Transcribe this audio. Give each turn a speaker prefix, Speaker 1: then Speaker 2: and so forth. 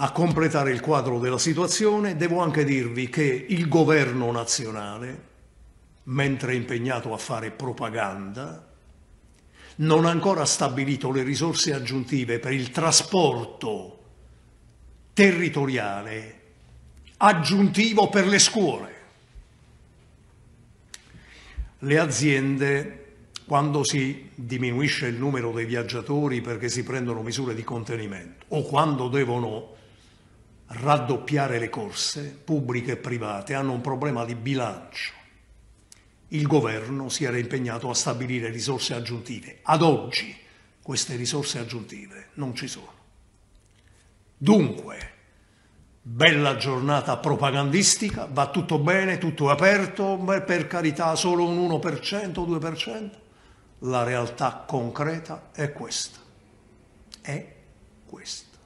Speaker 1: A completare il quadro della situazione devo anche dirvi che il governo nazionale, mentre impegnato a fare propaganda, non ha ancora stabilito le risorse aggiuntive per il trasporto territoriale aggiuntivo per le scuole. Le aziende, quando si diminuisce il numero dei viaggiatori perché si prendono misure di contenimento o quando devono raddoppiare le corse, pubbliche e private, hanno un problema di bilancio. Il governo si era impegnato a stabilire risorse aggiuntive. Ad oggi queste risorse aggiuntive non ci sono. Dunque, bella giornata propagandistica, va tutto bene, tutto è aperto, per carità solo un 1%, 2%.
Speaker 2: La realtà
Speaker 1: concreta è questa. È questa.